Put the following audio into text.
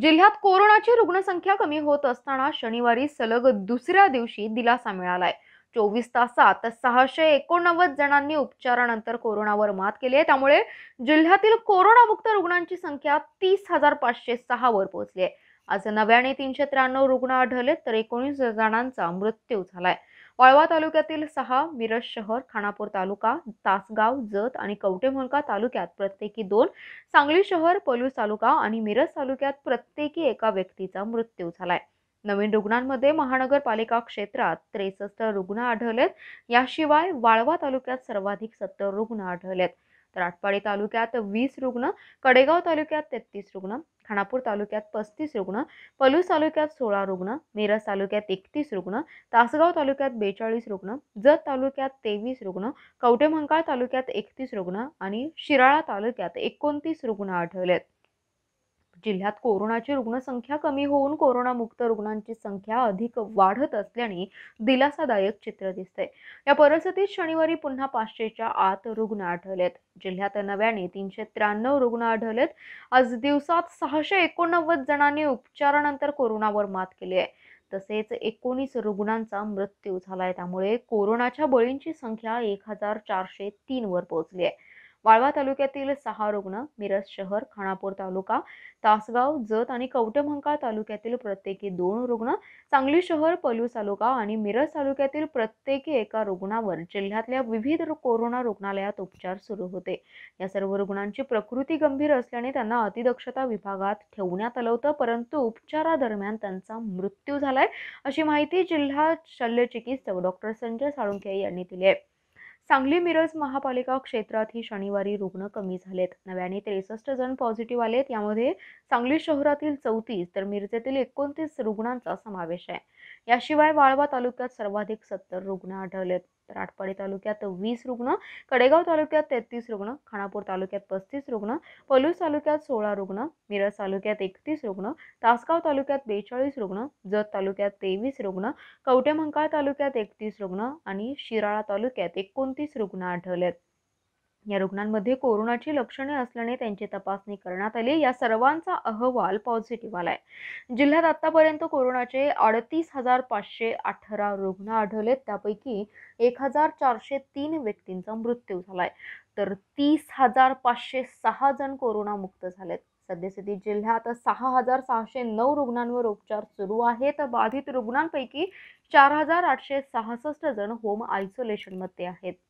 जिल्ह्यात कोरोनाची रुग्णसंख्या कमी होत असताना शनिवारी सलग दुसऱ्या दिवशी दिलासा मिळालाय चोवीस तासात सहाशे एकोणनव्वद जणांनी उपचारानंतर कोरोनावर मात केली आहे त्यामुळे जिल्ह्यातील कोरोनामुक्त रुग्णांची संख्या तीस हजार पाचशे सहावर पोहोचली आहे आज नव्याने तीनशे त्र्याण्णव रुग्ण आढळले तर एकोणीस जणांचा मृत्यू झालाय वाळवा तालुक्यातील सहा मिरज शहर खानापूर तालुका तासगाव जत आणि कवटेमोलका तालुक्यात प्रत्येकी दोन सांगली शहर पलूस तालुका आणि मिरज तालुक्यात प्रत्येकी एका व्यक्तीचा मृत्यू झालाय नवीन रुग्णांमध्ये महानगरपालिका क्षेत्रात त्रेसष्ट रुग्ण आढळलेत याशिवाय वाळवा तालुक्यात सर्वाधिक सत्तर रुग्ण आढळलेत तर आटपाडी तालुक्यात वीस रुग्ण कडेगाव तालुक्यात तेहतीस रुग्ण खानापूर तालुक्यात पस्तीस रुग्ण पलूस तालुक्यात सोळा रुग्ण मिरज तालुक्यात एकतीस रुग्ण तासगाव तालुक्यात बेचाळीस रुग्ण जत तालुक्यात तेवीस रुग्ण कवटेमंकाळ तालुक्यात एकतीस रुग्ण आणि शिराळा तालुक्यात एकोणतीस रुग्ण आढळलेत जिल्ह्यात कोरोनाची रुग्णसंख्या कमी होऊन कोरोनामुक्त रुग्णांची संख्या अधिक वाढत असल्याने दिलासादायक चित्र दिसते या परिस्थितीत शनिवारी पुन्हा पाचशेच्या आत रुग्ण आढळलेत जिल्ह्यात नव्याने तीनशे त्र्याण्णव रुग्ण आढळलेत आज दिवसात सहाशे एकोणनव्वद जणांनी उपचारानंतर कोरोनावर मात केली आहे तसेच एकोणीस रुग्णांचा मृत्यू झालाय त्यामुळे कोरोनाच्या बळींची संख्या एक हजार चारशे तीन वर पोहोचली आहे वाळवा तालुक्यातील सहा रुग्ण मिरज शहर खानापूर तालुका तासगाव जत आणि कवटमंका तालुक्यातील प्रत्येकी दोन रुग्ण सांगली शहर पलू तालुका आणि मिरज तालुक्यातील प्रत्येकी एका रुग्णावर जिल्ह्यातल्या विविध कोरोना रुग्णालयात उपचार सुरू होते या सर्व रुग्णांची प्रकृती गंभीर असल्याने त्यांना अतिदक्षता विभागात ठेवण्यात आलं होतं परंतु उपचारादरम्यान त्यांचा मृत्यू झालाय अशी माहिती जिल्हा शल्यचिकित्सक डॉक्टर संजय साळुंके यांनी दिली आहे सांगली मिरज महापालिका क्षेत्रातही शनिवारी रुग्ण कमी झालेत नव्याने त्रेसष्ट जण पॉझिटिव्ह आलेत यामध्ये सांगली शहरातील चौतीस तर मिरजेतील एकोणतीस रुग्णांचा समावेश आहे याशिवाय वाळवा तालुक्यात सर्वाधिक सत्तर रुग्ण आढळलेत तर आटपाडी तालुक्यात वीस रुग्ण कडेगाव तालुक्यात तेहतीस रुग्ण खानापूर तालुक्यात पस्तीस रुग्ण पलूस तालुक्यात सोळा रुग्ण मिरज तालुक्यात एकतीस रुग्ण तासगाव तालुक्यात बेचाळीस रुग्ण जत तालुक्यात तेवीस रुग्ण कवटेमंकाळ तालुक्यात एकतीस रुग्ण आणि शिराळा तालुक्यात एकोणतीस एकोणतीस रुग्ण आढळलेत या रुग्णांमध्ये कोरोनाची लक्षणे असल्याने त्यांची तपासणी करण्यात आली या सर्वांचा अहवाल पॉझिटिव्ह आलाय जिल्ह्यात आतापर्यंत कोरोनाचे अडतीस हजार पाचशे अठरा रुग्ण आढळलेत त्यापैकी एक हजार चारशे तीन व्यक्तींचा मृत्यू झालाय तर तीस हजार पाचशे सहा जण कोरोनामुक्त झालेत सध्या जिल्ह्यात सहा हजार सहाशे नऊ रुग्णांवर उपचार सुरू आहेत बाधित रुग्णांपैकी चार हजार आठशे सहासष्ट जण होम आयसोलेशनमध्ये आहेत